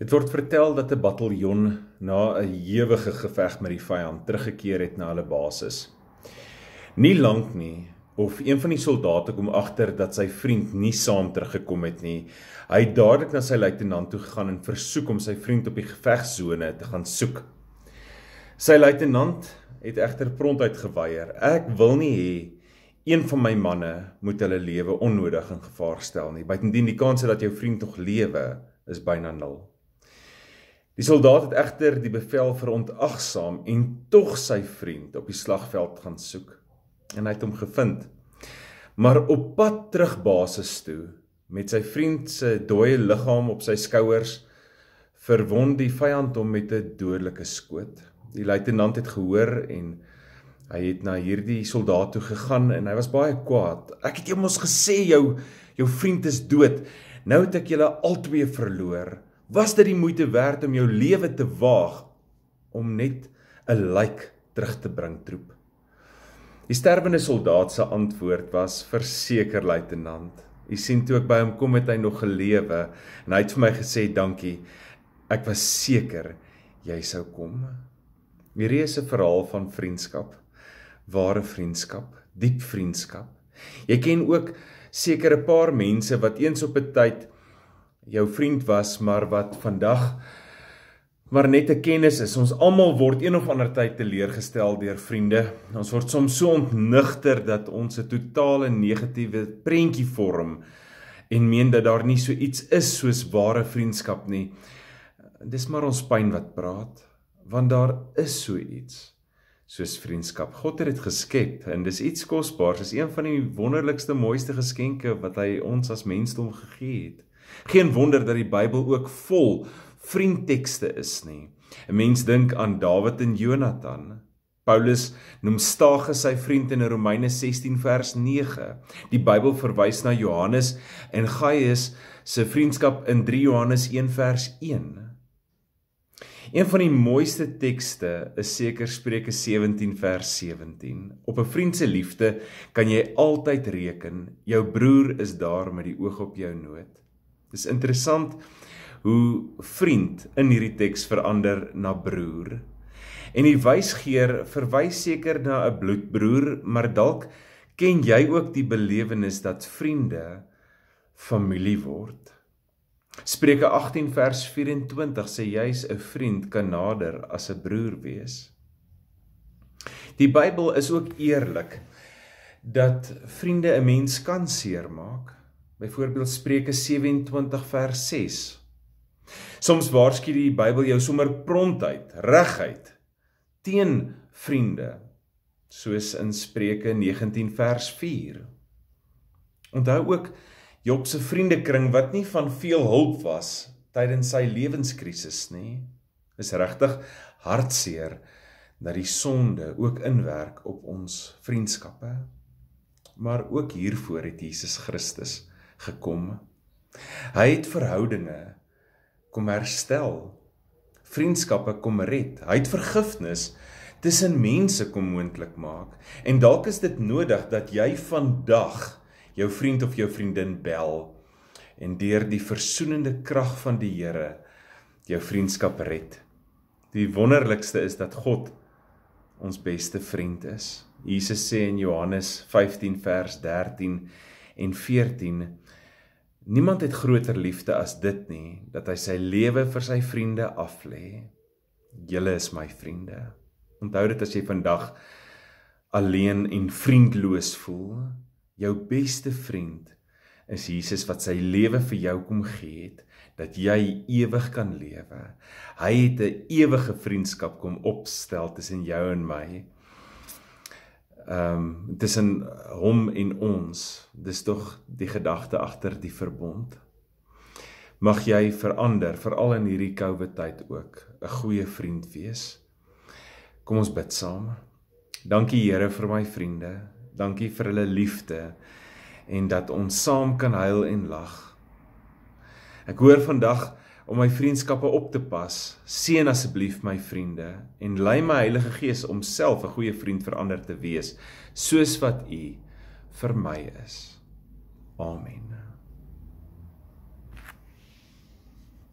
Dit word vertel dat 'n bataljon na 'n ewige geveg met die vyand teruggekeer het na hulle basis. Nie lank nie of een van die soldate kom agter dat sy vriend nie saam teruggekom het nie. Hy het dadelik na sy luitenant toe gegaan en versoek om sy vriend op die gevegsone te gaan soek. Sy luitenant het egter prond uitgeweier. Ek wil nie hê een van my manne moet hulle lewe onnodig in gevaar stel nie. Bytendien die kans dat jou vriend nog lewe is byna nul. Die soldaat het egter die bevel verontagsaam en tog sy vriend op die slagveld gaan soek en hy het hom gevind. Maar op pad terug basis toe met sy vriend se dooie liggaam op sy skouers verwond die vyand hom met 'n dodelike skoot. Die luitenant het gehoor en hy het na hierdie soldaat toe gegaan en hy was baie kwaad. Ek het jou mos gesê jou jou vriend is dood. Nou het ek julle albei verloor was dit die moeite werd om jou lewe te waag om net 'n lijk terug te bring troep? Die sterwende soldaat se antwoord was verseker luitenant. U sien toe ek by hom kom het hy nog gelewe en hy het vir my gesê dankie. Ek was seker jy sou kom. Hierdie is 'n verhaal van vriendskap. Ware vriendskap, diep vriendskap. Jy ken ook seker 'n paar mense wat eens op 'n tyd jou vriend was, maar wat vandag maar net 'n kennis is. Ons almal word een of ander tyd teleurgestel deur vriende. Ons word soms so ontnigter dat ons 'n totale negatiewe prentjie vorm en meen dat daar nie so iets is soos ware vriendskap nie. Dis maar ons pyn wat praat, want daar is so iets soos vriendskap. God het dit geskep en dis iets kosbaars, is een van die wonderlikste, mooiste geskenke wat hy ons as mensdom gegee het. Geen wonder dat die Bybel ook vol vriendtekste is nie. 'n Mens dink aan Dawid en Jonatan. Paulus noem Stages sy vriend in Romeine 16 vers 9. Die Bybel verwys na Johannes en Gaius se vriendskap in 3 Johannes 1 vers 1. Een van die mooiste tekste is seker Spreuke 17 vers 17. Op 'n vriend se liefde kan jy altyd reken. Jou broer is daar met die oog op jou nood. Dis interessant hoe vriend in hierdie teks verander na broer. En die wysgeer verwys seker na 'n bloedbroer, maar dalk ken jy ook die belewenis dat vriende familie word. Spreuke 18 vers 24 sê juis 'n vriend kan nader as 'n broer wees. Die Bybel is ook eerlik dat vriende 'n mens kan seermaak. Byvoorbeeld Spreuke 27 vers 6. Soms waarsku die Bybel jou sommer prontheid, regheid teen vriende, soos in Spreuke 19 vers 4. Onthou ook Job se vriendekring wat nie van veel hulp was tydens sy lewenskrisis nie. Is regtig hartseer dat die sonde ook inwerk op ons vriendskappe. Maar ook hiervoor het Jesus Christus gekom. Hy het verhoudinge kom herstel. Vriendskappe kom red. Hy het vergifnis tussen mense kom moontlik maak. En dalk is dit nodig dat jy vandag jou vriend of jou vriendin bel en deur die versoenende krag van die Here jou vriendskap red. Die wonderlikste is dat God ons beste vriend is. Jesus sê in Johannes 15 vers 13 en 14 Niemand het groter liefde as dit nie dat hy sy lewe vir sy vriende aflê. Julle is my vriende. Onthou dit as jy vandag alleen en vriendloos voel, jou beste vriend is Jesus wat sy lewe vir jou kom gee het dat jy ewig kan lewe. Hy het 'n ewige vriendskap kom opstel tussen jou en my ehm um, tussen hom en ons. Dis tog die gedagte agter die verbond. Mag jy verander veral in hierdie COVID tyd ook 'n goeie vriend wees. Kom ons bid saam. Dankie Here vir my vriende. Dankie vir hulle liefde en dat ons saam kan huil en lag. Ek hoor vandag om my vriendskappe op te pas. Seën asseblief my vriende en lei my Heilige Gees om self 'n goeie vriend vir ander te wees, soos wat U vir my is. Amen.